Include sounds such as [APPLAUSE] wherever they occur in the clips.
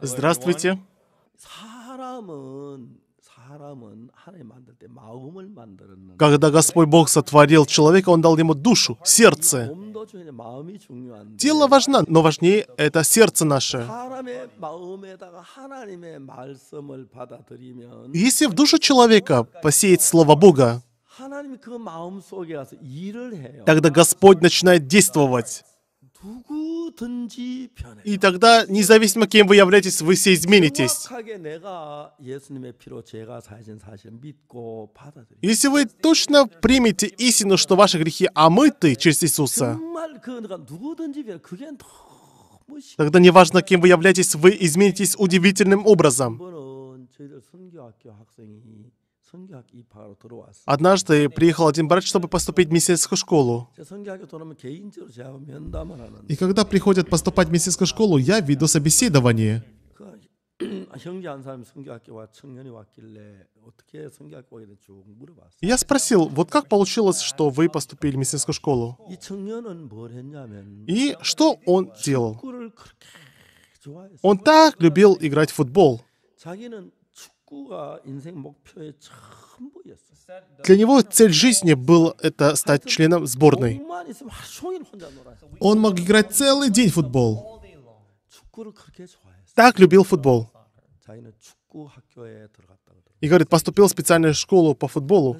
Здравствуйте. Когда Господь Бог сотворил человека, Он дал ему душу, сердце. Тело важно, но важнее это сердце наше. Если в душу человека посеять Слово Бога, тогда Господь начинает действовать. И тогда, независимо кем вы являетесь, вы все изменитесь. Если вы точно примете истину, что ваши грехи омыты через Иисуса, тогда неважно, кем вы являетесь, вы изменитесь удивительным образом. Однажды приехал один брат, чтобы поступить в миссийскую школу. И когда приходят поступать в миссийскую школу, я веду собеседование. [CLEARS THROAT] Я спросил, вот как получилось, что вы поступили в миссийскую школу? И что он делал? Он так любил играть в футбол. Для него цель жизни был это стать членом сборной. Он мог играть целый день в футбол. Так любил футбол. И говорит, поступил в специальную школу по футболу.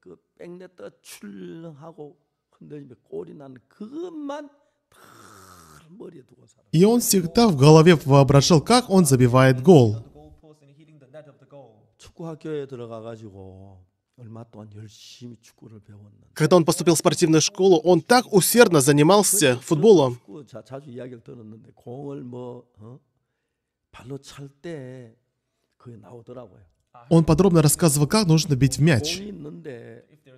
그 백레터 출렁하고 и он всегда в голове воображал, как он забивает гол. Когда он поступил в спортивную школу, он так усердно занимался футболом. Он подробно рассказывал, как нужно бить в мяч.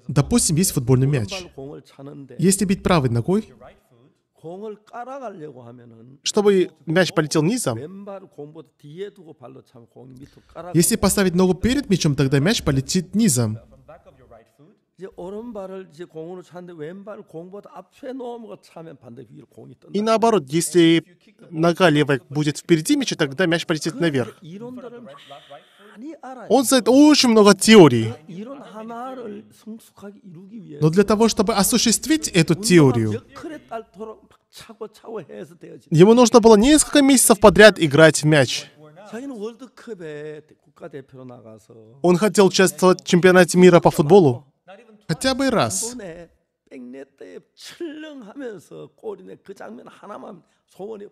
Допустим, есть футбольный мяч. Если бить правой ногой, чтобы мяч полетел низом, если поставить ногу перед мячом, тогда мяч полетит низом. И наоборот, если нога левая будет впереди мяча, тогда мяч полетит наверх. Он знает очень много теорий. Но для того, чтобы осуществить эту теорию, ему нужно было несколько месяцев подряд играть в мяч. Он хотел участвовать в чемпионате мира по футболу хотя бы раз.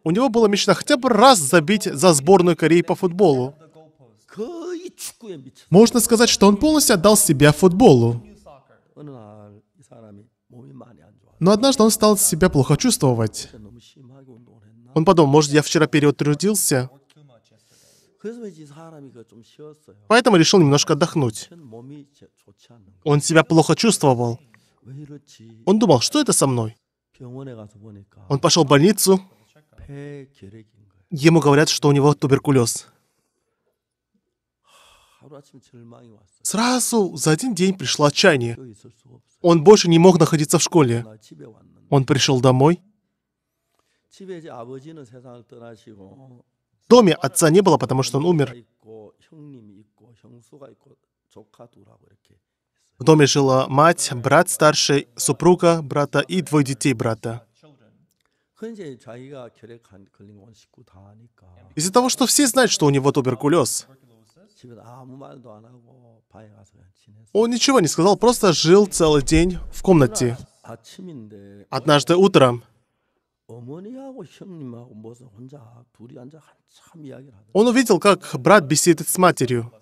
У него была мечта хотя бы раз забить за сборную Кореи по футболу. Можно сказать, что он полностью отдал себя футболу. Но однажды он стал себя плохо чувствовать. Он подумал, может, я вчера переутрудился? Поэтому решил немножко отдохнуть. Он себя плохо чувствовал. Он думал, что это со мной? Он пошел в больницу. Ему говорят, что у него туберкулез. Сразу за один день пришло отчаяние. Он больше не мог находиться в школе. Он пришел домой доме отца не было, потому что он умер. В доме жила мать, брат старший, супруга брата и двое детей брата. Из-за того, что все знают, что у него туберкулез, он ничего не сказал, просто жил целый день в комнате. Однажды утром он увидел, как брат беседует с матерью.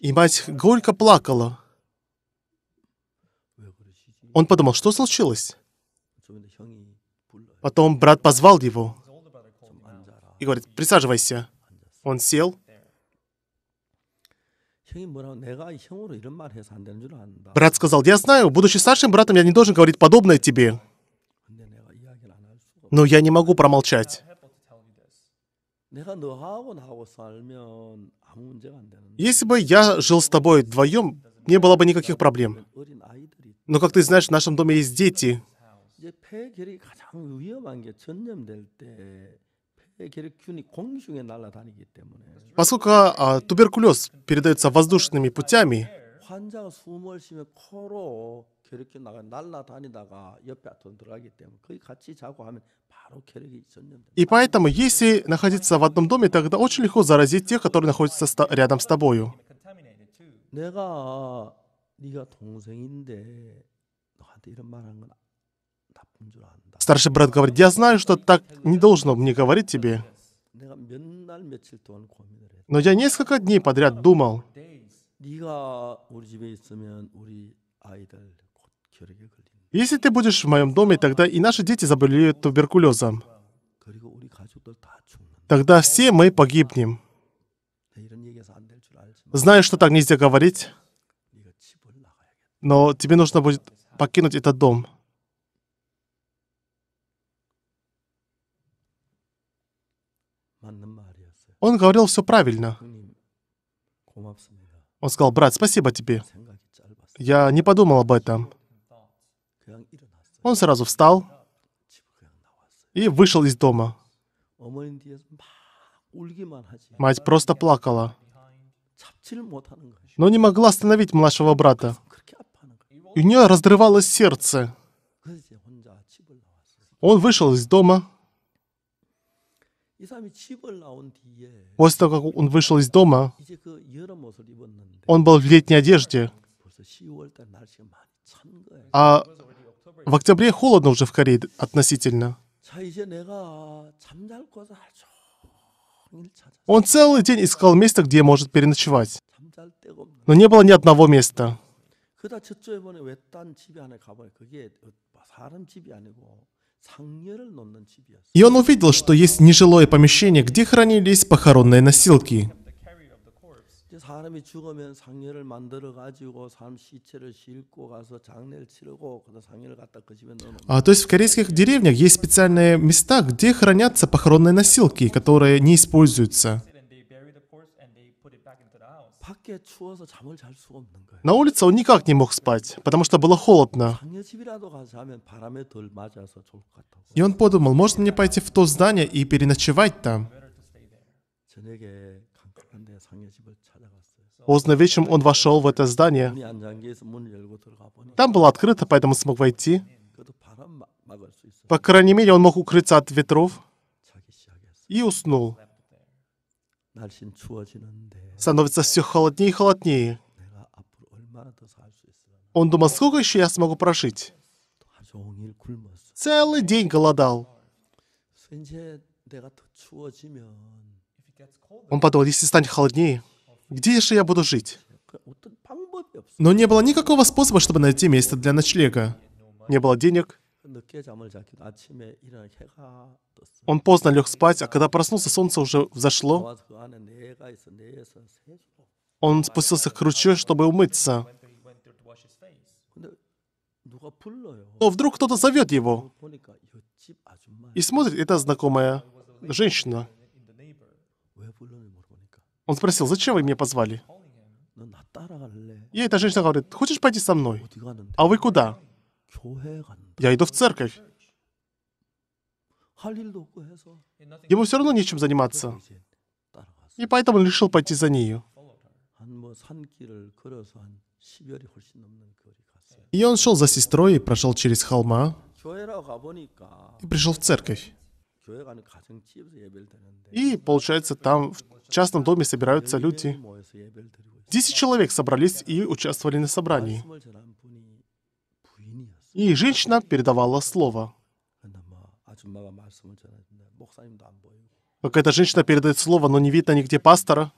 И мать горько плакала. Он подумал, что случилось? Потом брат позвал его и говорит, присаживайся. Он сел. Брат сказал, я знаю, будучи старшим братом, я не должен говорить подобное тебе. Но я не могу промолчать. Если бы я жил с тобой вдвоем, не было бы никаких проблем. Но, как ты знаешь, в нашем доме есть дети. Поскольку а, туберкулез передается воздушными путями, 환자가 숨을 쉬면 코로 혈액이 나가 날라다니다가 옆에 들어가기 때문에 거기 같이 자고 하면 바로 혈액이 전염됩니다. И поэтому, если находиться в одном доме, тогда очень легко заразить тех, которые находятся рядом с тобою. 내가 네가 동생인데 너한테 이런 말한건 나쁜 줄 안다. Старший брат говорит, я знаю, что так не должно мне говорить тебе. Но я несколько дней подряд думал. 네가 우리 집에 있으면 우리 아이들 곧 결핵에 걸린다. Если ты будешь в моем доме, тогда и наши дети заболеют туберкулезом. Тогда все мы погибнем. Знаю, что так нельзя говорить, но тебе нужно будет покинуть этот дом. Он говорил все правильно. Он сказал, брат, спасибо тебе. Я не подумал об этом. Он сразу встал и вышел из дома. Мать просто плакала, но не могла остановить младшего брата. И у нее разрывалось сердце. Он вышел из дома После того, как он вышел из дома, он был в летней одежде, а в октябре холодно уже в Корее относительно. Он целый день искал место, где может переночевать. Но не было ни одного места. И он увидел, что есть нежилое помещение, где хранились похоронные носилки. А то есть в корейских деревнях есть специальные места, где хранятся похоронные носилки, которые не используются. На улице он никак не мог спать, потому что было холодно. И он подумал, может мне пойти в то здание и переночевать там. Поздно вечером он вошел в это здание. Там было открыто, поэтому смог войти. По крайней мере, он мог укрыться от ветров и уснул. Становится все холоднее и холоднее. Он думал, сколько еще я смогу прожить? Целый день голодал. Он подумал, если станет холоднее, где же я буду жить? Но не было никакого способа, чтобы найти место для ночлега. Не было денег, он поздно лег спать, а когда проснулся, солнце уже взошло. Он спустился к ручью, чтобы умыться. Но вдруг кто-то зовет его. И смотрит, это знакомая женщина. Он спросил, зачем вы меня позвали? И эта женщина говорит, хочешь пойти со мной? А вы куда? Я иду в церковь. Ему все равно нечем заниматься. И поэтому он решил пойти за нею. И он шел за сестрой и прошел через холма и пришел в церковь. И, получается, там в частном доме собираются люди. Десять человек собрались и участвовали на собрании и женщина передавала слово. Какая-то женщина передает слово, но не видно нигде пастора.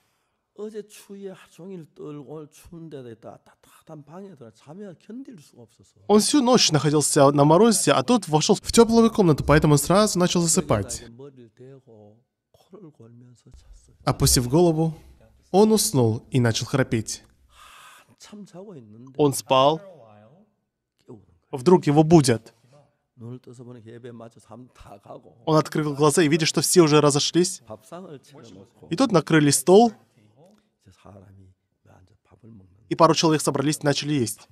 Он всю ночь находился на морозе, а тот вошел в теплую комнату, поэтому сразу начал засыпать. Опустив голову, он уснул и начал храпеть. Он спал, вдруг его будет. Он открыл глаза и видит, что все уже разошлись. И тут накрыли стол, и пару человек собрались и начали есть.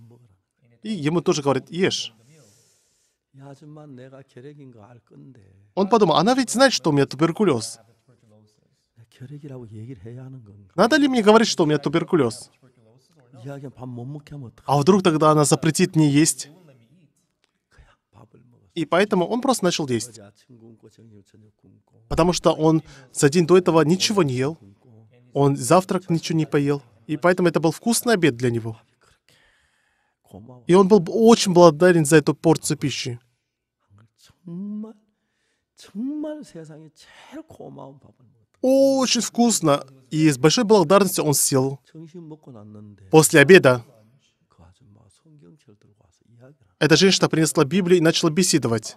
И ему тоже говорит: ешь. Он подумал, она ведь знает, что у меня туберкулез. Надо ли мне говорить, что у меня туберкулез? А вдруг тогда она запретит мне есть? И поэтому он просто начал есть, Потому что он за день до этого ничего не ел, он завтрак ничего не поел, и поэтому это был вкусный обед для него. И он был очень благодарен за эту порцию пищи. Очень вкусно. И с большой благодарностью он сел после обеда. Эта женщина принесла Библию и начала беседовать.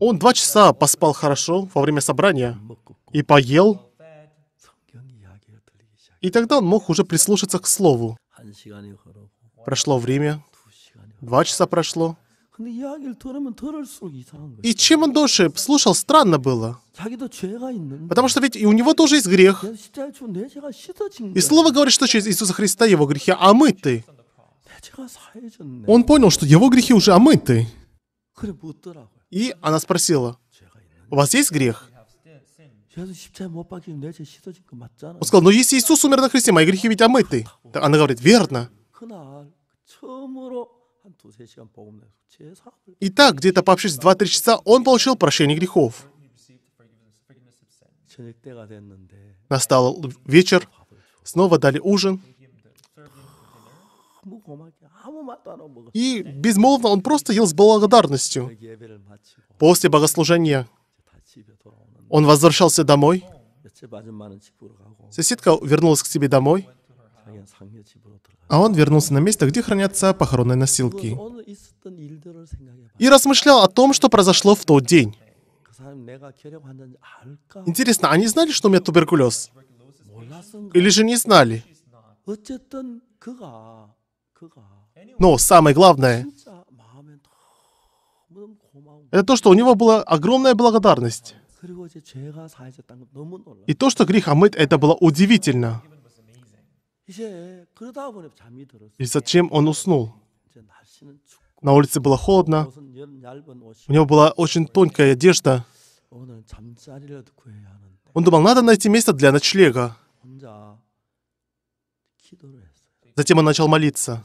Он два часа поспал хорошо во время собрания и поел. И тогда он мог уже прислушаться к слову. Прошло время, два часа прошло, и чем он дольше слушал, странно было. Потому что ведь и у него тоже есть грех. И слово говорит, что через Иисуса Христа его грехи омыты. Он понял, что его грехи уже омыты. И она спросила, у вас есть грех? Он сказал, но если Иисус умер на Христе, мои грехи ведь омыты. Она говорит, верно. Итак, где-то пообщавшись два-три часа, он получил прощение грехов. Настал вечер, снова дали ужин. И безмолвно он просто ел с благодарностью. После богослужения он возвращался домой. Соседка вернулась к себе домой. А он вернулся на место, где хранятся похоронные носилки. И размышлял о том, что произошло в тот день. Интересно, а они знали, что у меня туберкулез? Или же не знали? Но самое главное, это то, что у него была огромная благодарность. И то, что грех омыт, это было удивительно. И затем он уснул. На улице было холодно. У него была очень тонкая одежда. Он думал, надо найти место для ночлега. Затем он начал молиться.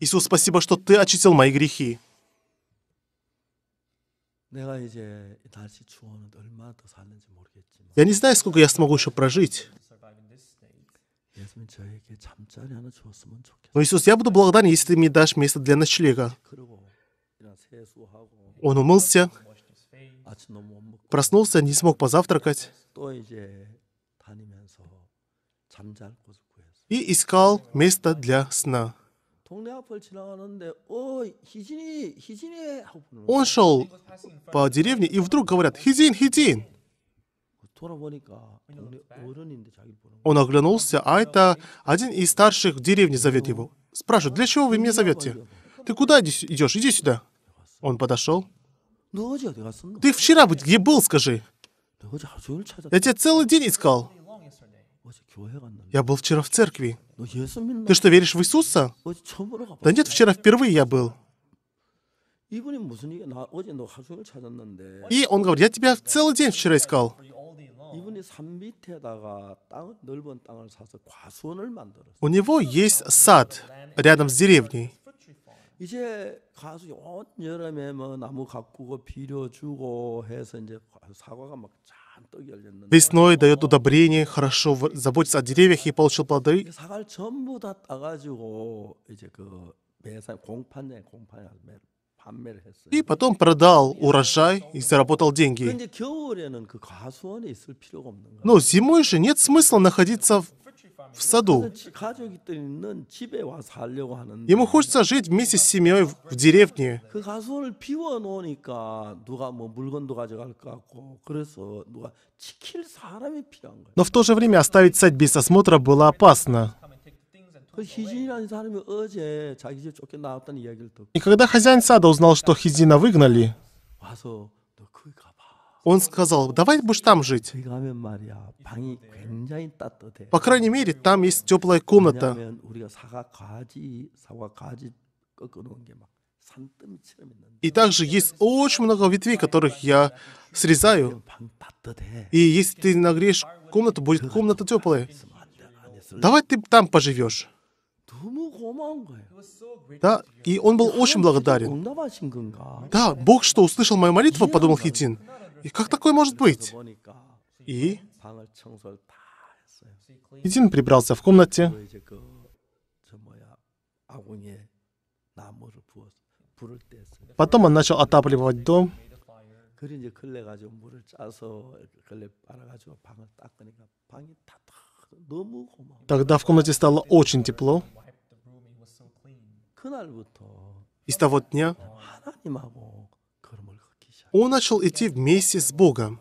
Иисус, спасибо, что Ты очистил мои грехи. Я не знаю, сколько я смогу еще прожить. Но Иисус, я буду благодарен, если ты мне дашь место для ночлега. Он умылся, проснулся, не смог позавтракать и искал место для сна. Он шел по деревне, и вдруг говорят «Хизин, Хизин!» Он оглянулся, а это один из старших в деревне зовет его. Спрашивает, для чего вы меня зовете? Ты куда идешь? Иди сюда. Он подошел. Ты вчера где был, скажи? Я тебя целый день искал. Я был вчера в церкви. Ты что, веришь в Иисуса? Да нет, вчера впервые я был. И он говорит, я тебя целый день вчера искал. У него есть сад рядом с деревней. 이제 가수 온 여름에 뭐 나무 가꾸고 빌어주고 해서 이제 사과가 막 잔뜩 열렸는데. Весной дает удобрение, хорошо заботится о деревьях и получил плоды. 사과를 전부 다 따가지고 이제 그 매산 공판장 공판장 и потом продал урожай и заработал деньги. Но зимой же нет смысла находиться в, в саду. Ему хочется жить вместе с семьей в, в деревне. Но в то же время оставить сад без осмотра было опасно. И когда хозяин сада узнал, что Хизина выгнали, он сказал, давай будешь там жить. По крайней мере, там есть теплая комната. И также есть очень много ветвей, которых я срезаю. И если ты нагреешь комнату, будет комната теплая. Давай ты там поживешь. Да, и он был очень благодарен. Да, Бог что, услышал мою молитву, подумал Хитин. И как такое может быть? И? Хитин прибрался в комнате. Потом он начал отапливать дом. Тогда в комнате стало очень тепло. И с того дня он начал идти вместе с Богом.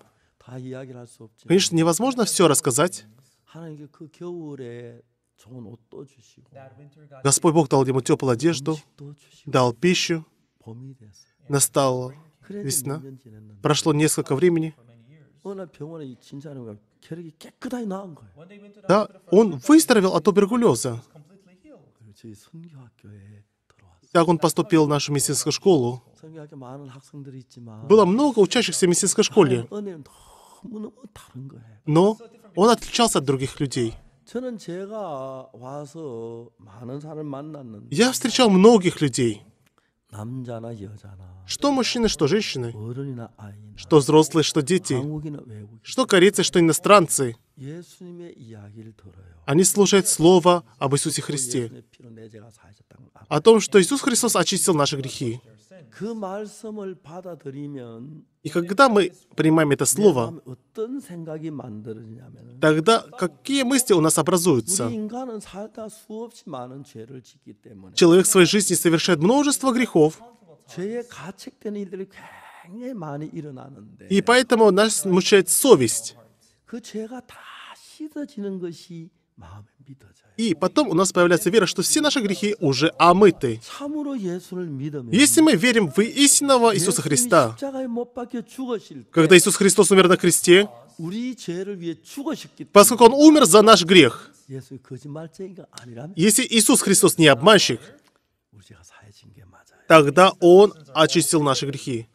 Конечно, невозможно все рассказать. Господь Бог дал ему теплую одежду, дал пищу. Настала весна. Прошло несколько времени. Да, он выздоровел от туберкулеза. Так он поступил в нашу мессийскую школу. Было много учащихся в мессийской школе. Но он отличался от других людей. Я встречал многих людей. Что мужчины, что женщины, что взрослые, что дети, что корейцы, что иностранцы. Они слушают слово об Иисусе Христе, о том, что Иисус Христос очистил наши грехи. И когда мы принимаем это слово, тогда какие мысли у нас образуются? Человек в своей жизни совершает множество грехов, и поэтому нас мучает совесть. И потом у нас появляется вера, что все наши грехи уже омыты. Если мы верим в истинного Иисуса Христа, когда Иисус Христос умер на кресте, поскольку Он умер за наш грех, если Иисус Христос не обманщик, тогда Он очистил наши грехи.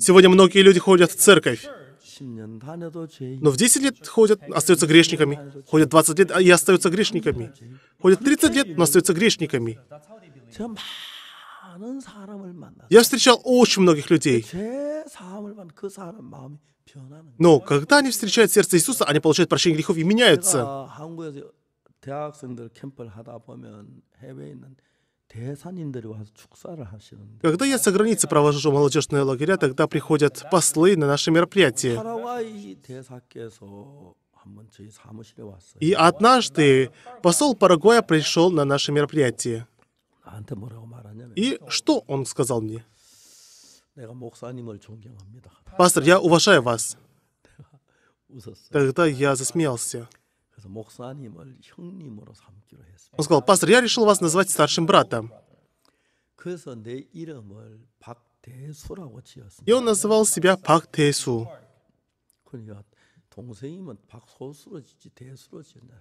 Сегодня многие люди ходят в церковь, но в 10 лет ходят, остаются грешниками. Ходят 20 лет а и остаются грешниками. Ходят 30 лет, но остаются грешниками. Я встречал очень многих людей. Но когда они встречают сердце Иисуса, они получают прощение грехов и меняются. Когда я за границей провожу молодежные лагеря, тогда приходят послы на наши мероприятия. И однажды посол Парагвая пришел на наше мероприятие. И что он сказал мне? Пастор, я уважаю вас. Тогда я засмеялся. Он сказал, пастор, я решил вас назвать старшим братом. И он называл себя Пак Тесу. И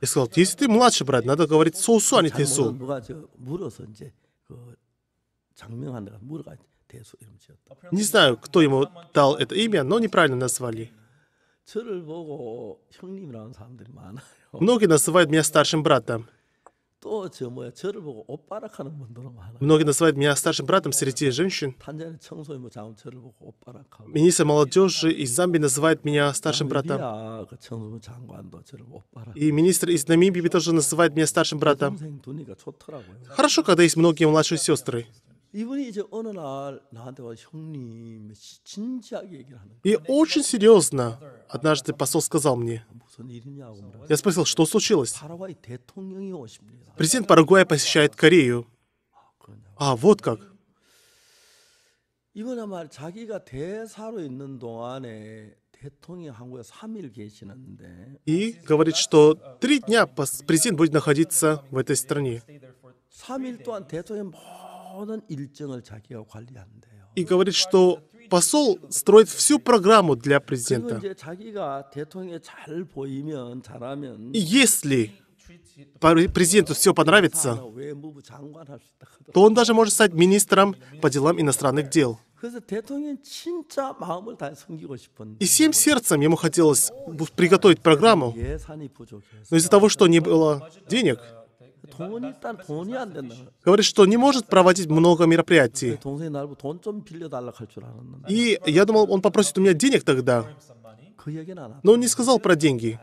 сказал, если ты младший брат, надо говорить Сосу, а не Тесу. Не знаю, кто ему дал это имя, но неправильно назвали. Многие называют меня старшим братом. Многие называют меня старшим братом среди женщин. Министр молодежи из Замбии называет меня старшим братом. И министр из Намибии тоже называет меня старшим братом. Хорошо, когда есть многие младшие сестры. И очень серьезно однажды посол сказал мне, я спросил, что случилось? Президент Парагвая посещает Корею. А, вот как. И говорит, что три дня президент будет находиться в этой стране и говорит, что посол строит всю программу для президента. И если президенту все понравится, то он даже может стать министром по делам иностранных дел. И всем сердцем ему хотелось приготовить программу, но из-за того, что не было денег, Говорит, что не может проводить много мероприятий. И я думал, он попросит у меня денег тогда. Но он не сказал про деньги.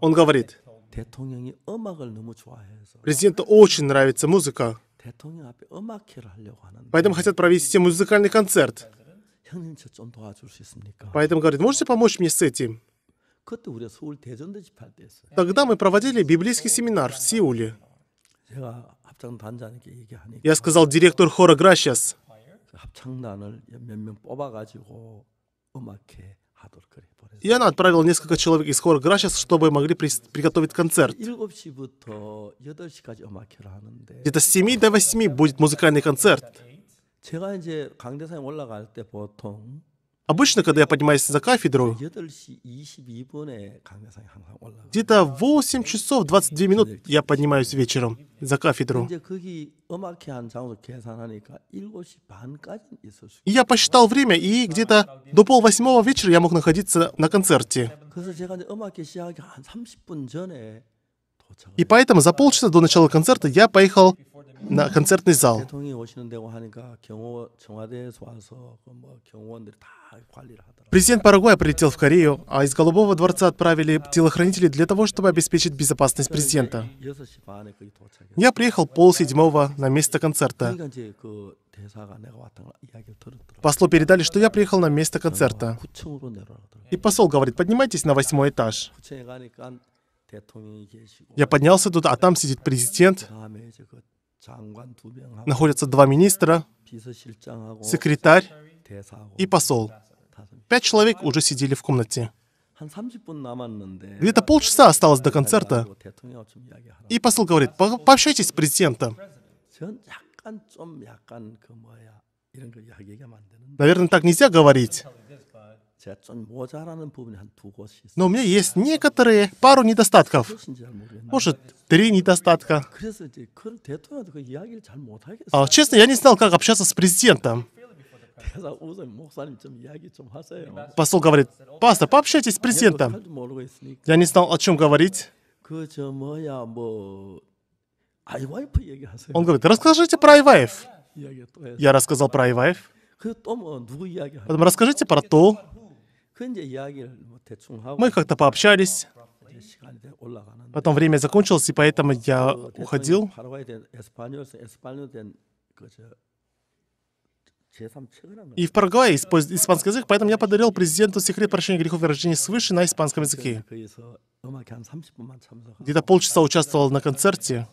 Он говорит, президенту очень нравится музыка. Поэтому хотят провести музыкальный концерт. Поэтому говорит, можете помочь мне с этим? Тогда мы проводили библейский семинар в Сеуле. Я сказал директор хора Гращас. И она отправила несколько человек из хора Гращас, чтобы могли при... приготовить концерт. Где-то с 7 до 8 будет музыкальный концерт. 제가 이제 강대상에 올라갈 때 보통 Обычно, когда я поднимаюсь за кафедру, где-то 8 часов 22 минут я поднимаюсь вечером за кафедру. И я посчитал время, и где-то до пол восьмого вечера я мог находиться на концерте. И поэтому за полчаса до начала концерта я поехал на концертный зал. Президент Парагвая прилетел в Корею, а из Голубого дворца отправили телохранителей для того, чтобы обеспечить безопасность президента. Я приехал пол полседьмого на место концерта. Послу передали, что я приехал на место концерта. И посол говорит, поднимайтесь на восьмой этаж. Я поднялся туда, а там сидит президент находятся два министра, секретарь и посол. Пять человек уже сидели в комнате. Где-то полчаса осталось до концерта. И посол говорит, По пообщайтесь с президентом. Наверное, так нельзя говорить. Но у меня есть некоторые, пару недостатков. Может, три недостатка. А, честно, я не знал, как общаться с президентом. Посол говорит, пастор, пообщайтесь с президентом. Я не знал, о чем говорить. Он говорит, расскажите про Иваев. Я рассказал про Иваев. Потом расскажите про то. Мы как-то пообщались, потом время закончилось, и поэтому я уходил. И в Парагвае использует испанский язык, поэтому я подарил президенту секрет прощения грехов и рождения свыше на испанском языке. Где-то полчаса участвовал на концерте,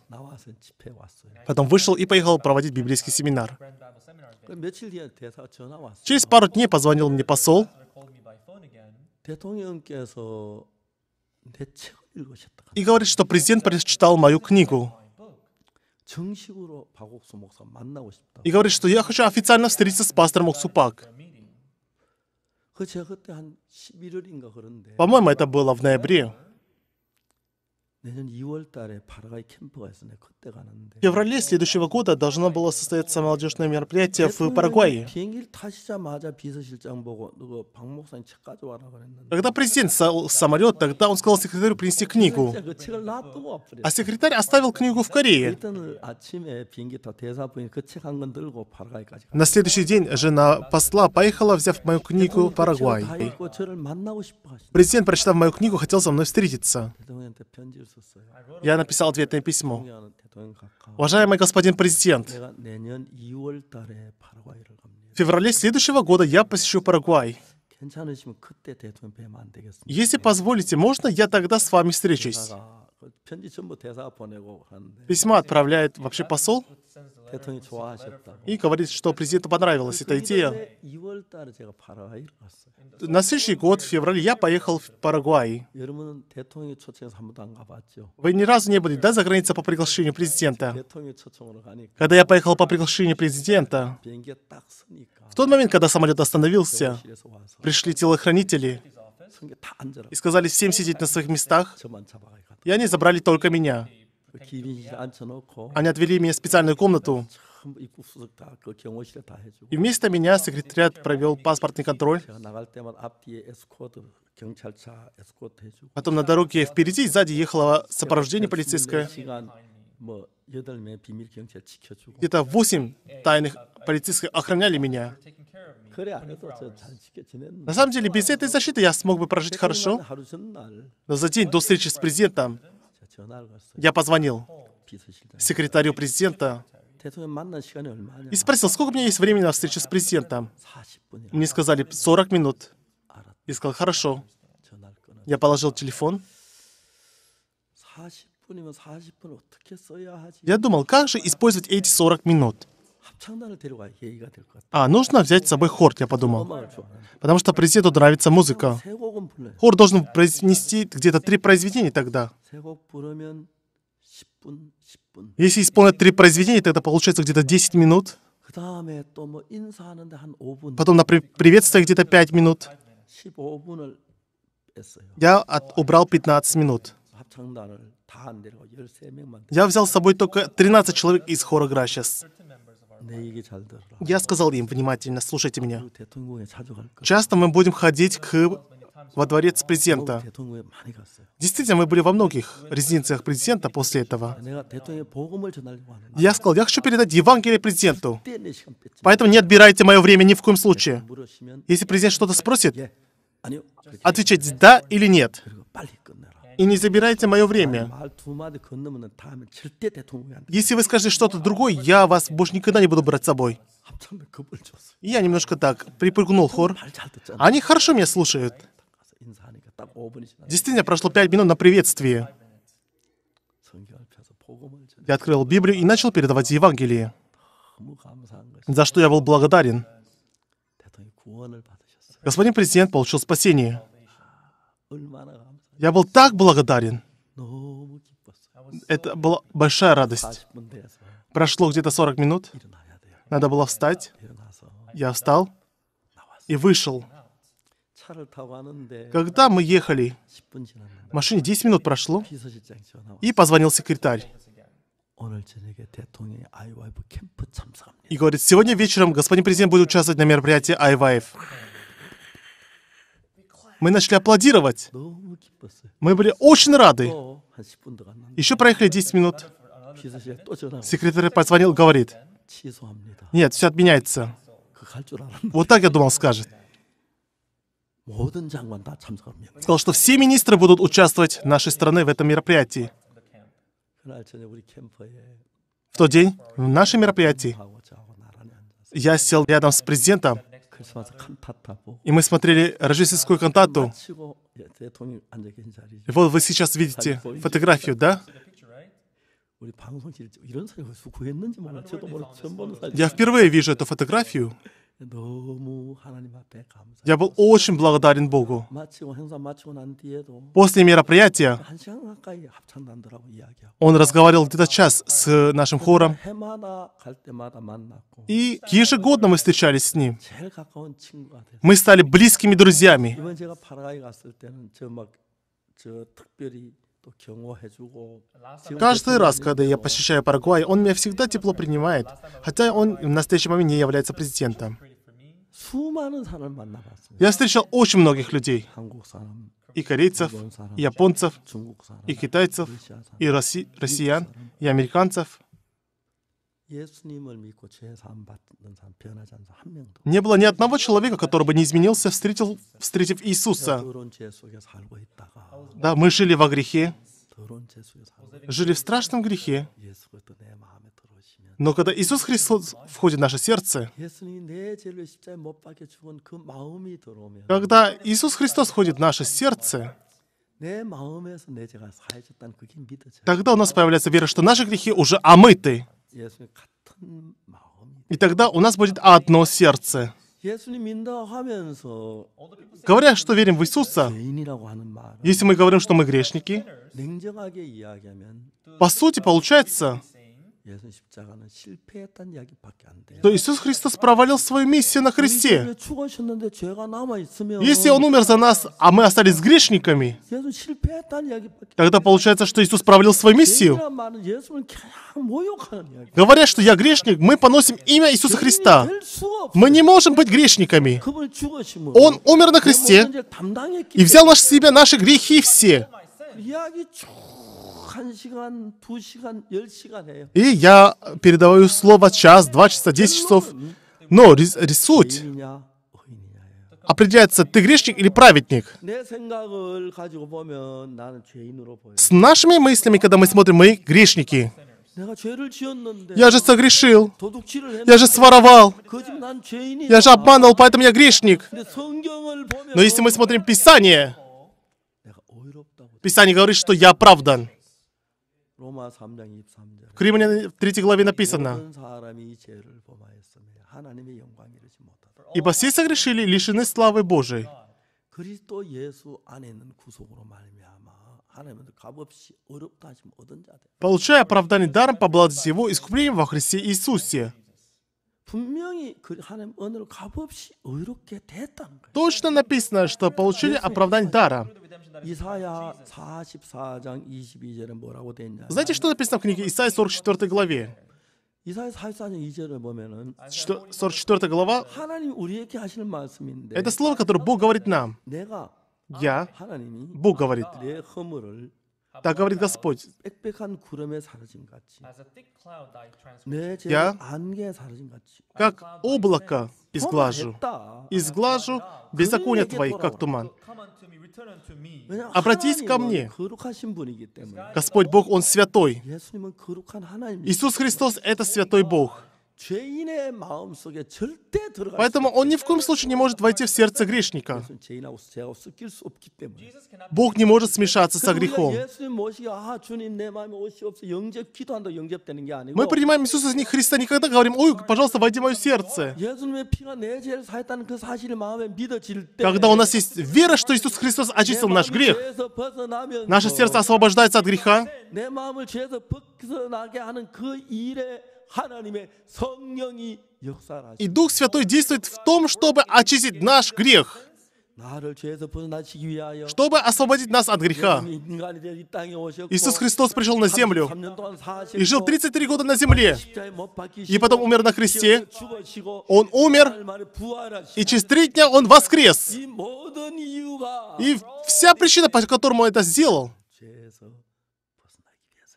потом вышел и поехал проводить библейский семинар. Через пару дней позвонил мне посол. И говорит, что президент прочитал мою книгу и говорит, что я хочу официально встретиться с пастором Оксупак. По-моему, это было в ноябре. В феврале следующего года должно было состояться молодежное мероприятие в Парагвае. Когда президент сел самолет, тогда он сказал секретарю принести книгу. А секретарь оставил книгу в Корее. На следующий день жена посла поехала, взяв мою книгу в Парагвай. Президент, прочитав мою книгу, хотел со мной встретиться. Я написал ответное письмо. Уважаемый господин президент, в феврале следующего года я посещу Парагвай. Если позволите, можно я тогда с вами встречусь? Письма отправляет вообще посол и говорит, что президенту понравилась эта идея. На следующий год, в феврале, я поехал в Парагвай. Вы ни разу не были, да, за границей по приглашению президента? Когда я поехал по приглашению президента, в тот момент, когда самолет остановился, пришли телохранители, и сказали всем сидеть на своих местах, и они забрали только меня. Они отвели меня в специальную комнату, и вместо меня секретариат провел паспортный контроль. Потом на дороге впереди и сзади ехало сопровождение полицейское. Где-то восемь тайных полицейских охраняли меня. На самом деле, без этой защиты я смог бы прожить хорошо. Но за день до встречи с президентом я позвонил секретарю президента и спросил, сколько у меня есть времени на встречу с президентом. Мне сказали 40 минут. Я сказал, хорошо. Я положил телефон. Я думал, как же использовать эти 40 минут? А, нужно взять с собой хор, я подумал. Потому что президенту нравится музыка. Хор должен произнести где-то три произведения тогда. Если исполнят три произведения, тогда получается где-то 10 минут. Потом на при приветствие где-то 5 минут. Я от убрал 15 минут. Я взял с собой только 13 человек из хора Гращас. Я сказал им внимательно, слушайте меня. Часто мы будем ходить к во дворец президента. Действительно, мы были во многих резиденциях президента после этого. Я сказал, я хочу передать Евангелие президенту. Поэтому не отбирайте мое время ни в коем случае. Если президент что-то спросит, отвечать «да» или «нет» и не забирайте мое время. Если вы скажете что-то другое, я вас больше никогда не буду брать с собой. Я немножко так припрыгнул хор. Они хорошо меня слушают. Действительно, прошло пять минут на приветствие. Я открыл Библию и начал передавать Евангелие, за что я был благодарен. Господин президент получил спасение. Я был так благодарен. Это была большая радость. Прошло где-то 40 минут. Надо было встать. Я встал и вышел. Когда мы ехали, в машине 10 минут прошло, и позвонил секретарь. И говорит, сегодня вечером господин президент будет участвовать на мероприятии IYF мы начали аплодировать. Мы были очень рады. Еще проехали 10 минут. Секретарь позвонил, говорит, нет, все отменяется. Вот так я думал, скажет. Сказал, что все министры будут участвовать нашей страны в этом мероприятии. В тот день, в нашем мероприятии, я сел рядом с президентом, и мы смотрели рождественскую кантату. И вот вы сейчас видите фотографию, да? Я впервые вижу эту фотографию. Я был очень благодарен Богу. После мероприятия он разговаривал где-то час с нашим хором, и ежегодно мы встречались с ним. Мы стали близкими друзьями. Каждый раз, когда я посещаю Парагвай, он меня всегда тепло принимает, хотя он в настоящий момент не является президентом. Я встречал очень многих людей, и корейцев, и японцев, и китайцев, и россиян, и американцев. Не было ни одного человека, который бы не изменился, встретив Иисуса. Да, мы жили во грехе, жили в страшном грехе. Но когда Иисус Христос входит в наше сердце, когда Иисус Христос входит в наше сердце, тогда у нас появляется вера, что наши грехи уже омыты. И тогда у нас будет одно сердце. Говоря, что верим в Иисуса, если мы говорим, что мы грешники, по сути, получается, то Иисус Христос провалил свою миссию на Христе. Если Он умер за нас, а мы остались грешниками, тогда получается, что Иисус провалил свою миссию. Говоря, что я грешник, мы поносим имя Иисуса Христа. Мы не можем быть грешниками. Он умер на Христе и взял на себя наши грехи все. И я передаю слово час, два часа, десять часов. Но суть определяется, ты грешник или праведник. С нашими мыслями, когда мы смотрим, мы грешники. Я же согрешил. Я же своровал. Я же обманул, поэтому я грешник. Но если мы смотрим Писание, Писание говорит, что я оправдан. 로마 3 3 главе написано. Ибо все согрешили, лишены славы Божией. Получая оправдание даром по благодати Его искуплением во Христе Иисусе. Точно написано, что получили оправдание дара. Знаете, что написано в книге Исаия 44 главе? Что, 44 глава — это слово, которое Бог говорит нам. Я, Бог говорит, так говорит Господь. Я, как облако, изглажу. Изглажу беззакония твои, как туман. Обратись ко мне. Господь Бог, Он святой. Иисус Христос — это святой Бог. Поэтому он ни в коем случае не может войти в сердце грешника. Бог не может смешаться со грехом. Мы принимаем Иисуса из них Христа никогда говорим, ой, пожалуйста, войди в мое сердце. Когда у нас есть вера, что Иисус Христос очистил наш грех, наше сердце освобождается от греха, и Дух Святой действует в том, чтобы очистить наш грех, чтобы освободить нас от греха. Иисус Христос пришел на землю и жил 33 года на земле, и потом умер на кресте. Он умер, и через три дня Он воскрес. И вся причина, по которому Он это сделал,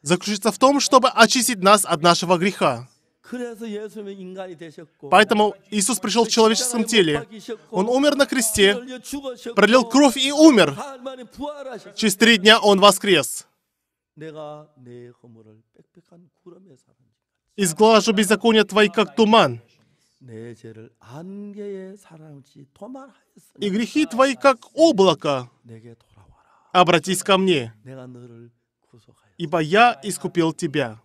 заключается в том, чтобы очистить нас от нашего греха. Поэтому Иисус пришел в человеческом теле. Он умер на кресте, пролил кровь и умер. Через три дня Он воскрес. Изглажу беззаконие Твои, как туман. И грехи Твои, как облако. Обратись ко мне ибо я искупил тебя».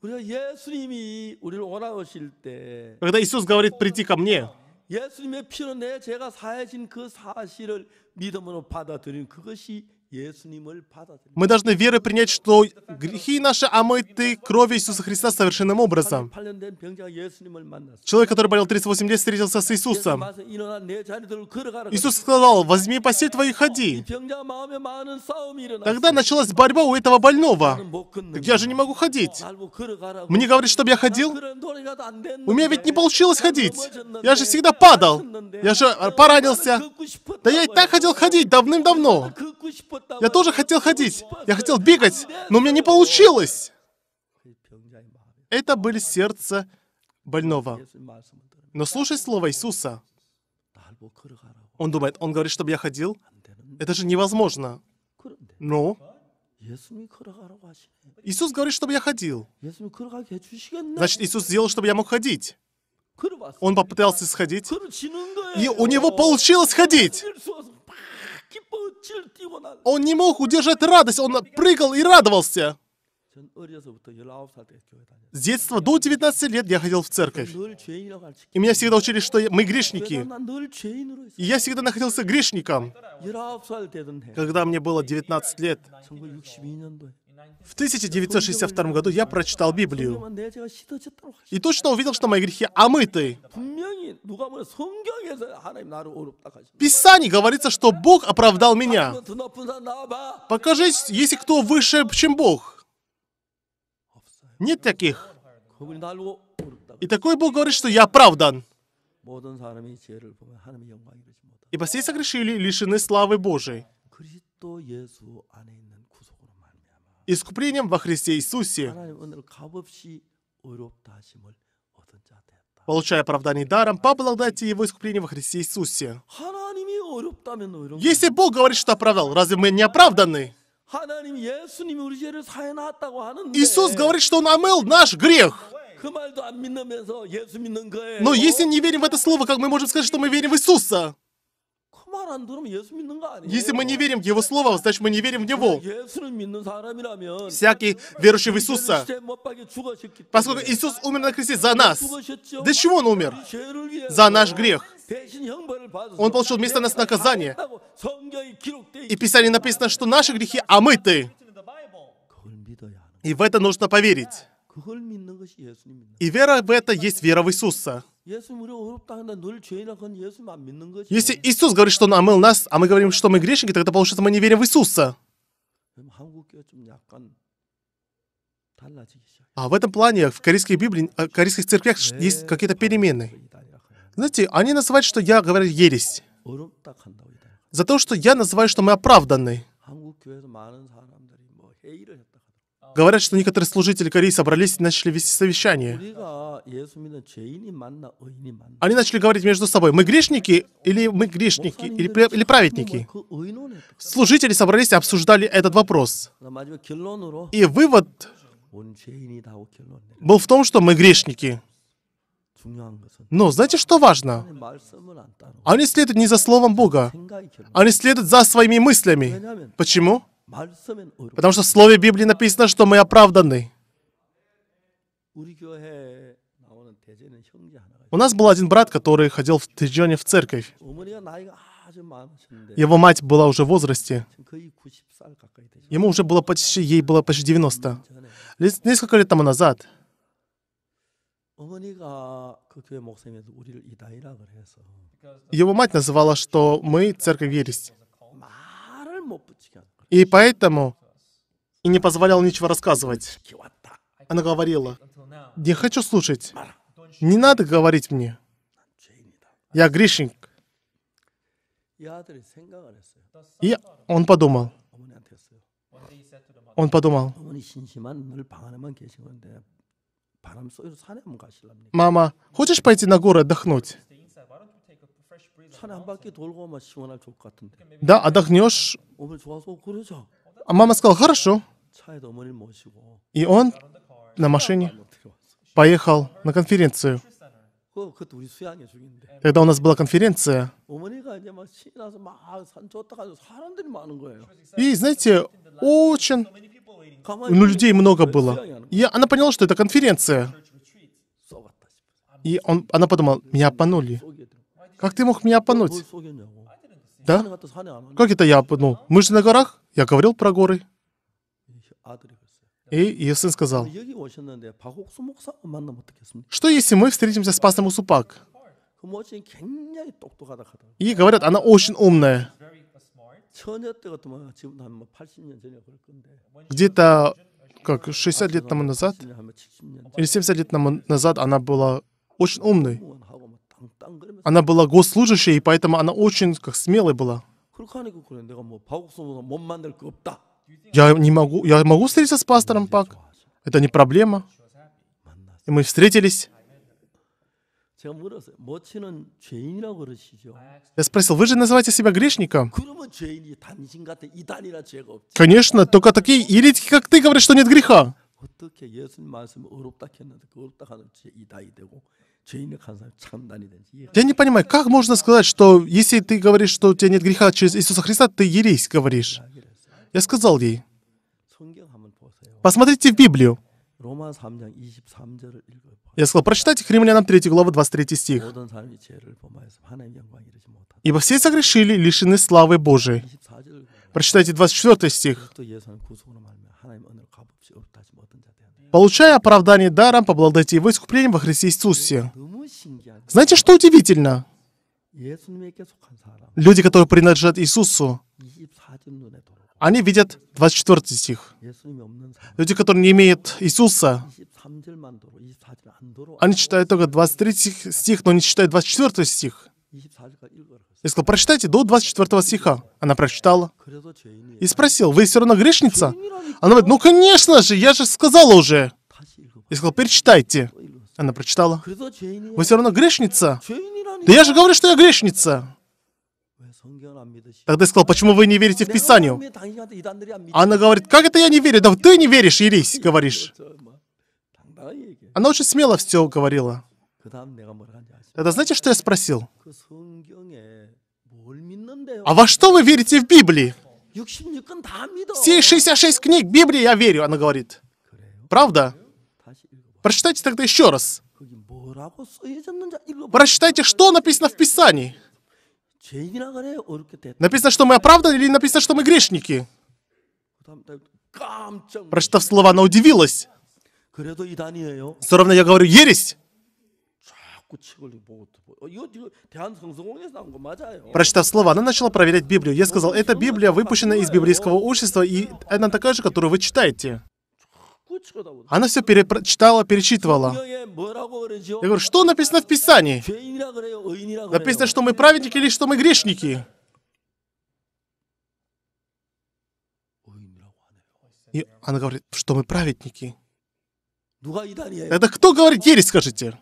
Когда Иисус говорит прийти ко мне», 예수님의 피로 내 죄가 사해진 그 사실을 믿음으로 받아들인 그것이 мы должны верой принять, что грехи наши омыты а кровью Иисуса Христа совершенным образом. Человек, который болел 38 лет, встретился с Иисусом. Иисус сказал, возьми постель твою и ходи. Тогда началась борьба у этого больного. я же не могу ходить. Мне говорят, чтобы я ходил. У меня ведь не получилось ходить. Я же всегда падал. Я же э, поранился. Да я и так хотел ходить давным-давно. Я тоже хотел ходить, я хотел бегать, но у меня не получилось. Это были сердце больного. Но слушай слово Иисуса. Он думает, он говорит, чтобы я ходил. Это же невозможно. Но Иисус говорит, чтобы я ходил. Значит, Иисус сделал, чтобы я мог ходить. Он попытался сходить, и у него получилось ходить. Он не мог удержать радость, он прыгал и радовался. С детства до 19 лет я ходил в церковь. И меня всегда учили, что мы грешники. И я всегда находился грешником. Когда мне было 19 лет, в 1962 году я прочитал Библию и точно увидел, что мои грехи омыты. Писание Писании говорится, что Бог оправдал меня. Покажись, если кто выше, чем Бог. Нет таких. И такой Бог говорит, что я оправдан. Ибо все согрешили, лишены славы Божией искуплением во Христе Иисусе, получая оправдание даром по благодати Его искупления во Христе Иисусе. Если Бог говорит, что оправдал, разве мы не оправданы? Иисус говорит, что Он омыл наш грех. Но если не верим в это слово, как мы можем сказать, что мы верим в Иисуса? Если мы не верим в Его Слово, значит мы не верим в Него. Всякий верующий в Иисуса, поскольку Иисус умер на кресте за нас. Для чего Он умер? За наш грех. Он получил вместо нас наказание. И в Писании написано, что наши грехи омыты. А И в это нужно поверить. И вера в это есть вера в Иисуса. А Если Иисус говорит, что Он омыл нас, а мы говорим, что мы грешники, тогда получается, мы не верим в Иисуса. А в этом плане в корейской Библии, э, в корейских церквях э, есть какие-то перемены. Знаете, они называют, что я говорю ересь. За то, что я называю, что мы оправданы. Говорят, что некоторые служители Кореи собрались и начали вести совещание. Они начали говорить между собой, мы грешники или мы грешники, или, или праведники. Служители собрались и обсуждали этот вопрос. И вывод был в том, что мы грешники. Но знаете, что важно? Они следуют не за Словом Бога. Они следуют за своими мыслями. Почему? Потому что в Слове Библии написано, что мы оправданы. У нас был один брат, который ходил в Тиджоне в церковь. Его мать была уже в возрасте. Ему уже было почти, ей было почти 90. Несколько лет тому назад его мать называла, что мы церковь ересь. И поэтому и не позволял ничего рассказывать. Она говорила, «Не хочу слушать. Не надо говорить мне. Я грешник». И он подумал. Он подумал. Мама, хочешь пойти на гору отдохнуть? 산에 한 바퀴 돌고 막 시원할 것 같은데. Да, отдохнешь. 오늘 좋아서 그러자. А мама сказала, хорошо. 차에도 어머니를 모시고. И он на машине поехал на конференцию. Когда у нас была конференция, и, знаете, очень... Ну, людей много было. И она поняла, что это конференция. И он, она подумала, меня обманули. Как ты мог меня обмануть? Да? Как это я обманул? Мы же на горах. Я говорил про горы. И ее сын сказал, ну, что если мы встретимся с пастором Усупак? И говорят, она очень умная. Где-то как 60 лет тому назад или 70 лет тому назад она была очень умной. Она была госслужащей, и поэтому она очень как смелой была. Я не могу, я могу встретиться с пастором Пак. Это не проблема. И мы встретились. Я спросил, вы же называете себя грешником? Конечно, только такие еретики, как ты, говорят, что нет греха. Я не понимаю, как можно сказать, что если ты говоришь, что у тебя нет греха через Иисуса Христа, ты ересь говоришь. Я сказал ей, посмотрите в Библию. Я сказал, прочитайте Римлянам 3 главу 23 стих. «Ибо все согрешили, лишены славы Божией». Прочитайте 24 стих. Получая оправдание даром, поблагодарите его искуплением во Христе Иисусе. Знаете, что удивительно? Люди, которые принадлежат Иисусу, они видят 24 стих. Люди, которые не имеют Иисуса, они читают только 23 стих, но не читают 24 стих. Я сказал, прочитайте до 24 стиха. Она прочитала. И спросил, вы все равно грешница? Она говорит, ну конечно же, я же сказала уже. Я сказал, перечитайте. Она прочитала. Вы все равно грешница? Да я же говорю, что я грешница. Тогда я сказал, почему вы не верите в Писанию? Она говорит, как это я не верю? Да ты не веришь, ересь, говоришь. Она очень смело все говорила. Тогда знаете, что я спросил? А во что вы верите в Библии? Все 66 книг Библии я верю, она говорит. Правда? Прочитайте тогда еще раз. Прочитайте, что написано в Писании. Написано, что мы оправданы, или написано, что мы грешники? Прочитав слова, она удивилась. Все равно я говорю ересь. Прочитав слова, она начала проверять Библию. Я сказал, ну, это ну, Библия, ну, выпущена из библейского общества, и она такая же, которую вы читаете. Она все перечитала, перечитывала. Я говорю, что написано в Писании? Написано, что мы праведники или что мы грешники? И она говорит, что мы праведники. Это кто говорит ересь, скажите?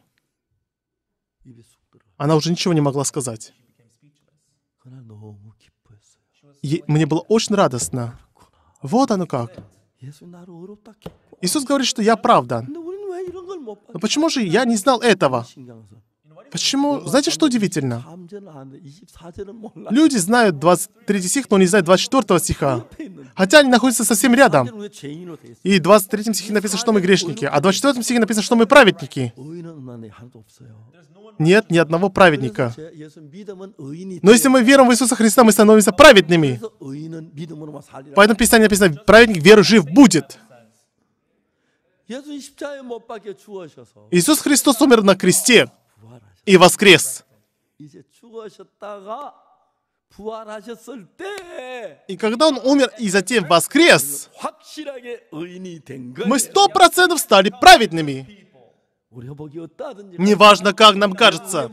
Она уже ничего не могла сказать. Е мне было очень радостно. Вот оно как. Иисус говорит, что я правда. Но почему же я не знал этого? Почему? Знаете, что удивительно? Люди знают 23 стих, но не знают 24 стиха. Хотя они находятся совсем рядом. И в 23 стихе написано, что мы грешники, а в 24 стихе написано, что мы праведники нет ни одного праведника. Но если мы верим в Иисуса Христа, мы становимся праведными. Поэтому Писание написано, праведник веру жив будет. Иисус Христос умер на кресте и воскрес. И когда он умер и затем воскрес, мы сто процентов стали праведными. Неважно, как нам кажется.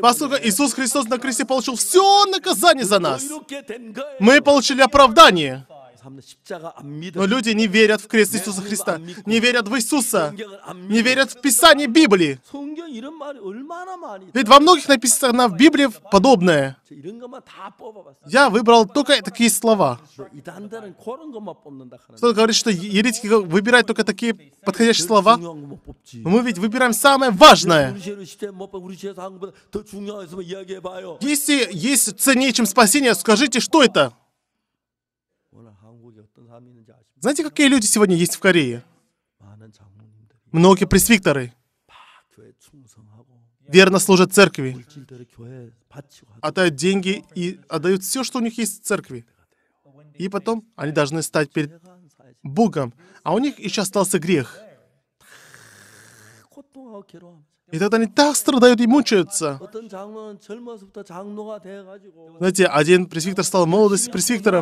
Поскольку Иисус Христос на кресте получил все наказание за нас, мы получили оправдание. Но люди не верят в крест Иисуса Христа, не верят в Иисуса, не верят в Писание Библии. Ведь во многих написано в Библии подобное. Я выбрал только такие слова. Кто говорит, что еретики выбирают только такие подходящие слова? Но мы ведь выбираем самое важное. Если есть ценнее, чем спасение, скажите, что это? Знаете, какие люди сегодня есть в Корее? Многие пресвикторы верно служат церкви, отдают деньги и отдают все, что у них есть в церкви. И потом они должны стать перед Богом, а у них еще остался грех. И тогда они так страдают и мучаются. Знаете, один пресвитер стал молодость пресвитера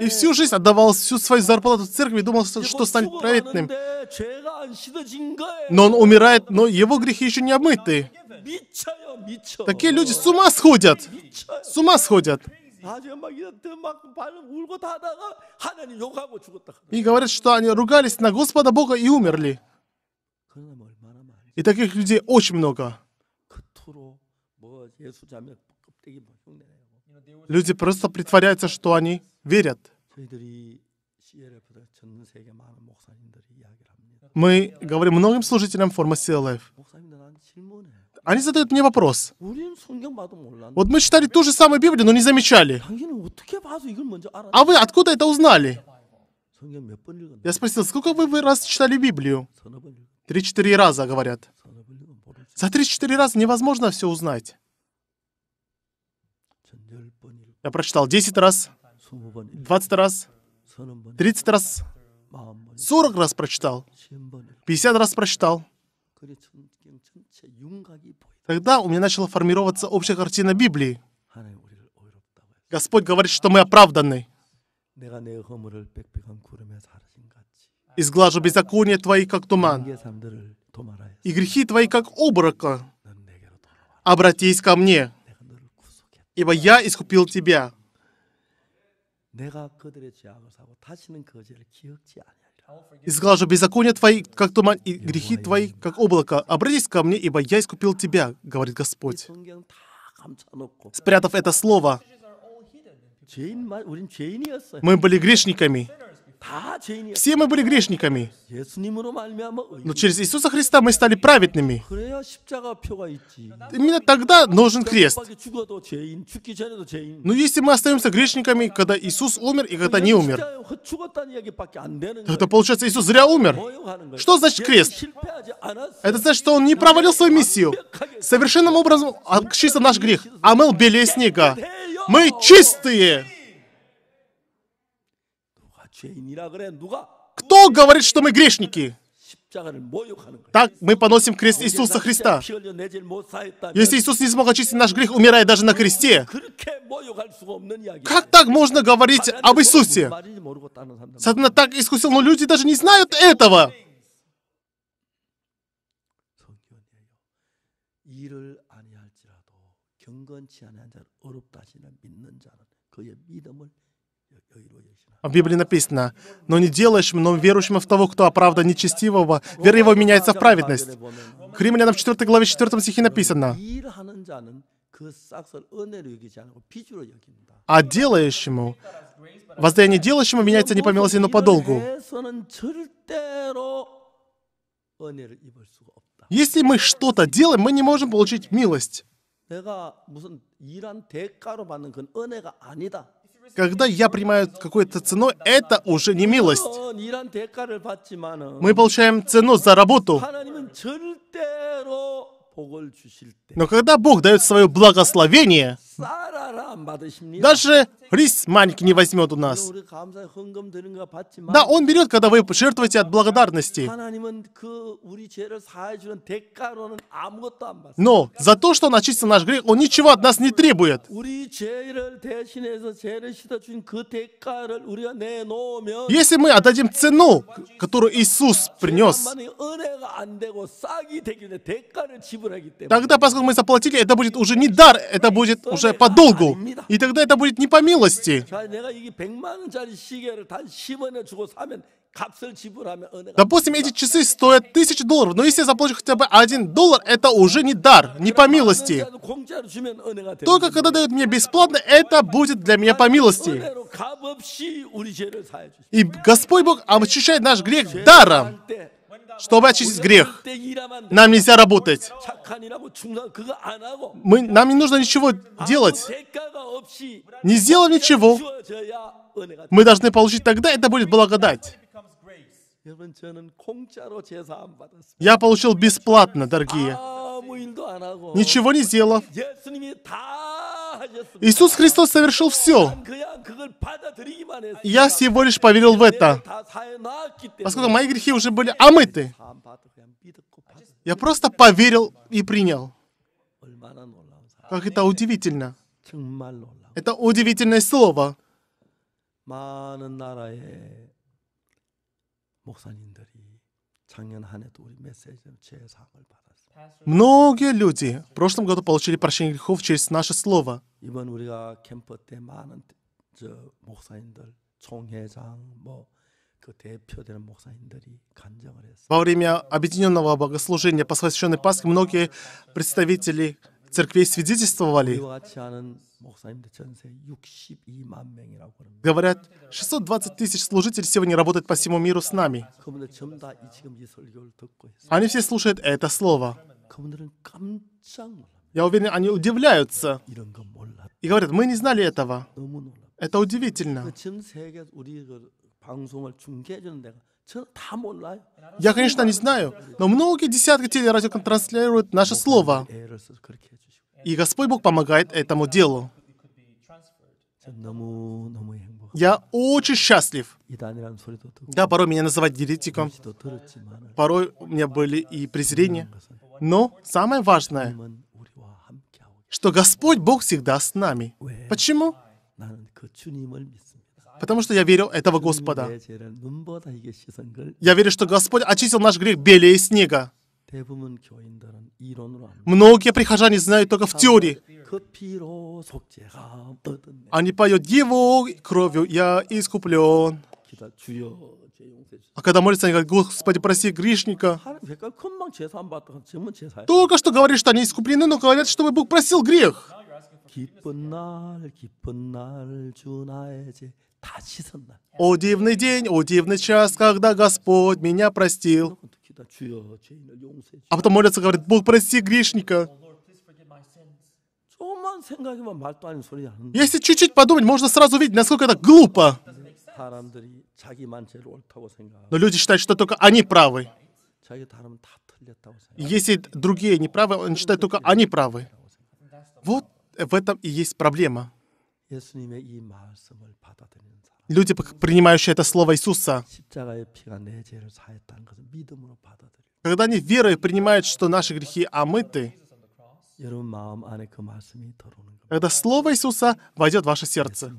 И всю жизнь отдавал всю свою зарплату в церкви, думал, что станет праведным. Но он умирает, но его грехи еще не обмыты. Такие люди с ума сходят. С ума сходят. И говорят, что они ругались на Господа Бога и умерли. И таких людей очень много. Люди просто притворяются, что они верят. Мы говорим многим служителям формы CLF. Они задают мне вопрос. Вот мы читали ту же самую Библию, но не замечали. А вы откуда это узнали? Я спросил, сколько вы раз читали Библию? Три-четыре раза, говорят. За три-четыре раза невозможно все узнать. Я прочитал 10 раз, 20 раз, 30 раз, 40 раз прочитал, 50 раз прочитал. Тогда у меня начала формироваться общая картина Библии. Господь говорит, что мы оправданы. Изглажу беззаконие твои, как туман, и грехи твои, как облако. Обратись ко мне, ибо я искупил тебя изглажу беззакония твои, как туман, и грехи твои, как облако. Обратись ко мне, ибо я искупил тебя, говорит Господь. Спрятав это слово, мы были грешниками, все мы были грешниками. Но через Иисуса Христа мы стали праведными. Именно тогда нужен крест. Но если мы остаемся грешниками, когда Иисус умер и когда не умер, тогда получается Иисус зря умер. Что значит крест? Это значит, что Он не провалил свою миссию. Совершенным образом очистил а, наш грех. Омыл а белее снега. Мы чистые! Кто говорит, что мы грешники? Так мы поносим крест Иисуса Христа. Если Иисус не смог очистить наш грех, умирая даже на кресте, как так можно говорить об Иисусе? Сатана так искусил, но люди даже не знают этого. В Библии написано, «Но не делаешь, но верующим в того, кто оправдан нечестивого, вера его меняется в праведность». К Римлянам 4 главе 4 стихе написано, «А делающему, воздаяние делающему меняется не по милости, но по долгу». Если мы что-то делаем, мы не можем получить милость. Когда я принимаю какую то цену, это уже не милость. Мы получаем цену за работу. Но когда Бог дает свое благословение, даже Рис маленький не возьмет у нас. Да, Он берет, когда вы жертвуете от благодарности. Но за то, что Он очистил наш грех, Он ничего от нас не требует. Если мы отдадим цену, которую Иисус принес, тогда, поскольку мы заплатили, это будет уже не дар, это будет уже по долгу. И тогда это будет не по милости. Допустим, эти часы стоят тысячу долларов, но если я заплачу хотя бы один доллар, это уже не дар, не по милости. Только когда дают мне бесплатно, это будет для меня по милости. И Господь Бог очищает наш грех даром чтобы очистить грех. Нам нельзя работать. Мы, нам не нужно ничего делать. Не сделав ничего, мы должны получить тогда, это будет благодать. Я получил бесплатно, дорогие. Ничего не сделав. Иисус Христос совершил все. Я всего лишь поверил в это, поскольку мои грехи уже были омыты. Я просто поверил и принял. Как это удивительно. Это удивительное слово. 목사님들이 작년 한 해도 우리 메시지는 제사함을 받 Многие люди в прошлом году получили прощение грехов через наше слово. Во время объединенного богослужения, посвященной Пасхе, многие представители церквей свидетельствовали. Говорят, 620 тысяч служителей сегодня работают по всему миру с нами. Они все слушают это слово. Я уверен, они удивляются. И говорят, мы не знали этого. Это удивительно. Я, конечно, не знаю, но многие десятки телерадио транслируют наше слово. И Господь Бог помогает этому делу. Я очень счастлив. Да, порой меня называют еретиком. Порой у меня были и презрения. Но самое важное, что Господь Бог всегда с нами. Почему? потому что я верю этого Господа. Я верю, что Господь очистил наш грех белее снега. Многие прихожане знают только в теории. Они поют «Его кровью я искуплен». А когда молятся, они говорят, «Господи, проси грешника». Только что говорят, что они искуплены, но говорят, чтобы Бог просил грех. О дивный день, о дивный час, когда Господь меня простил. А потом молятся, говорит, Бог, прости грешника. Если чуть-чуть подумать, можно сразу видеть, насколько это глупо. Но люди считают, что только они правы. Если другие не правы, они считают, только они правы. Вот в этом и есть проблема. Люди, принимающие это слово Иисуса, когда они верой принимают, что наши грехи омыты, когда Слово Иисуса войдет в ваше сердце,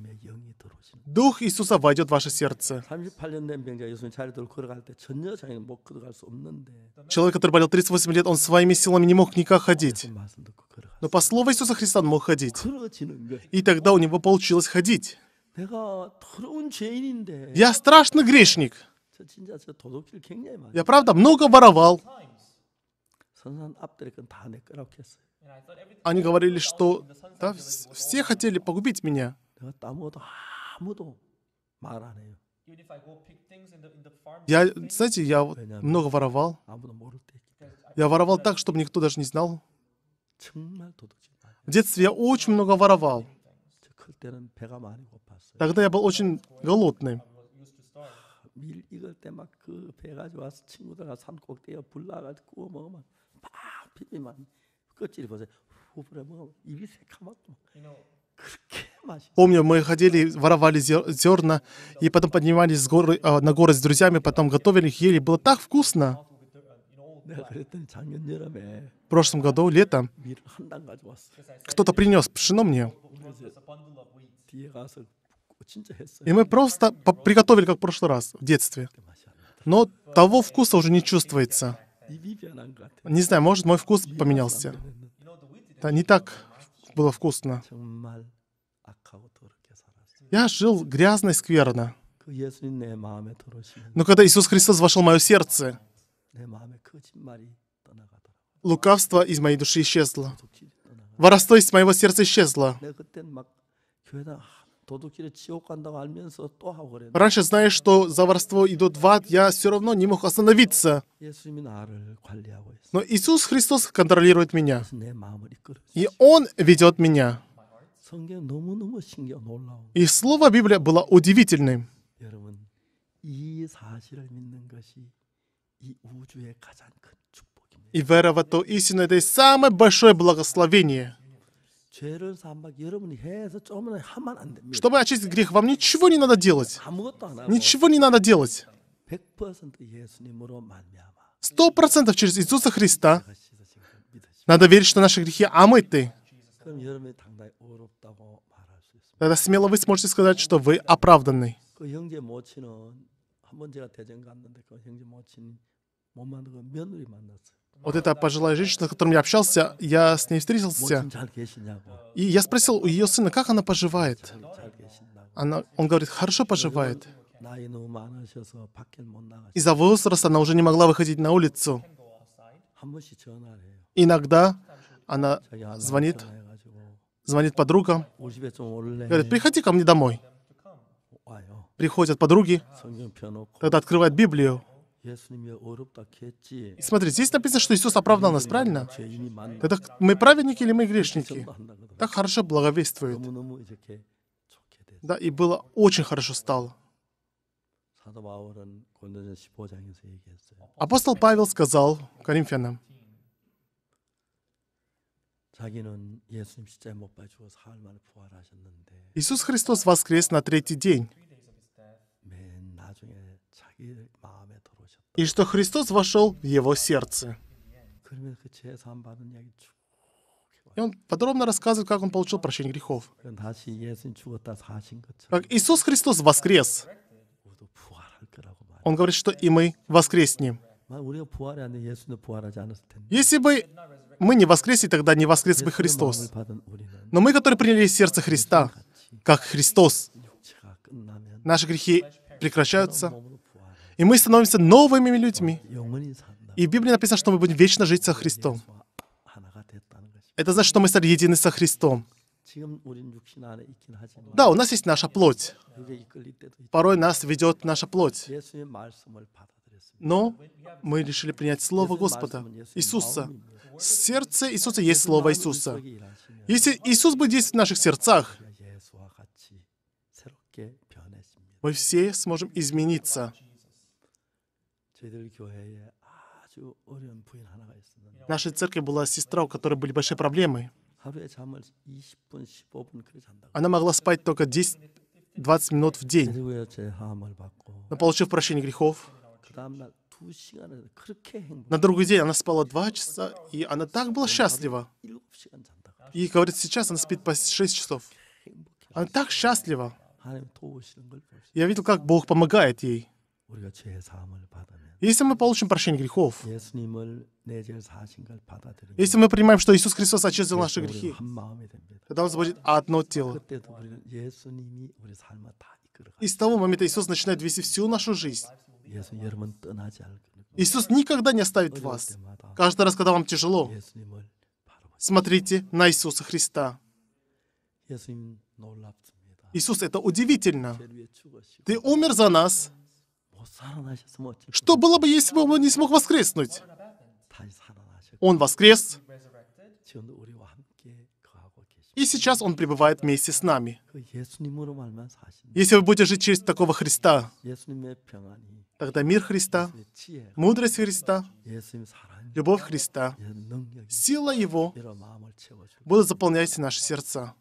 Дух Иисуса войдет в ваше сердце. Человек, который болел 38 лет, он своими силами не мог никак ходить. Но по Слову Иисуса Христа он мог ходить. И тогда у него получилось ходить. Я страшный грешник. Я правда много воровал. Они говорили, что да, все хотели погубить меня. Я, знаете, я много воровал. Я воровал так, чтобы никто даже не знал. В детстве я очень много воровал. Тогда я был очень голодный. 끝질이 보세요. 후불에 먹으면 입이 새까맣고 그렇게 [LAUGHS] Помню, мы ходили, воровали зерна, и потом поднимались с горы, э, на горы с друзьями, потом готовили их, ели. Было так вкусно. В прошлом году, летом, кто-то принес пшено мне. И мы просто приготовили, как в прошлый раз, в детстве. Но того вкуса уже не чувствуется. Не знаю, может, мой вкус поменялся. Да, не так было вкусно. Я жил грязно и скверно. Но когда Иисус Христос вошел в мое сердце, лукавство из моей души исчезло. Воровство из моего сердца исчезло. Раньше, зная, что за воровство идут в ад, я все равно не мог остановиться. Но Иисус Христос контролирует меня. И Он ведет меня. И слово Библия было удивительным. И вера в эту истину — это самое большое благословение — чтобы очистить грех, вам ничего не надо делать. Ничего не надо делать. Сто процентов через Иисуса Христа. Надо верить, что наши грехи омыты. Тогда смело вы сможете сказать, что вы оправданы. Вот эта пожилая женщина, с которой я общался, я с ней встретился, и я спросил у ее сына, как она поживает. Она, он говорит, хорошо поживает. Из-за возраста она уже не могла выходить на улицу. Иногда она звонит, звонит подругам, говорит, приходи ко мне домой. Приходят подруги, тогда открывает Библию, Смотрите, здесь написано, что Иисус оправдал нас, правильно? Это мы праведники или мы грешники? Так хорошо благовествует. Да, и было очень хорошо стало. Апостол Павел сказал Коринфянам, Иисус Христос воскрес на третий день и что Христос вошел в его сердце. И он подробно рассказывает, как он получил прощение грехов. Как Иисус Христос воскрес. Он говорит, что и мы воскреснем. Если бы мы не воскресли, тогда не воскрес бы Христос. Но мы, которые приняли сердце Христа, как Христос, наши грехи прекращаются, и мы становимся новыми людьми. И в Библии написано, что мы будем вечно жить со Христом. Это значит, что мы стали едины со Христом. Да, у нас есть наша плоть. Порой нас ведет наша плоть. Но мы решили принять Слово Господа, Иисуса. В Сердце Иисуса есть Слово Иисуса. Если Иисус будет действовать в наших сердцах, мы все сможем измениться. В нашей церкви была сестра, у которой были большие проблемы. Она могла спать только 10-20 минут в день. Но получив прощение грехов, на другой день она спала два часа, и она так была счастлива. И говорит, сейчас она спит по 6 часов. Она так счастлива. Я видел, как Бог помогает ей. Если мы получим прощение грехов, если мы понимаем, что Иисус Христос очистил наши грехи, тогда у нас будет одно тело. И с того момента Иисус начинает вести всю нашу жизнь. Иисус никогда не оставит вас. Каждый раз, когда вам тяжело, смотрите на Иисуса Христа. Иисус, это удивительно. Ты умер за нас, что было бы, если бы он не смог воскреснуть? Он воскрес, и сейчас он пребывает вместе с нами. Если вы будете жить через такого Христа, тогда мир Христа, мудрость Христа, любовь Христа, сила Его будут заполнять наши сердца.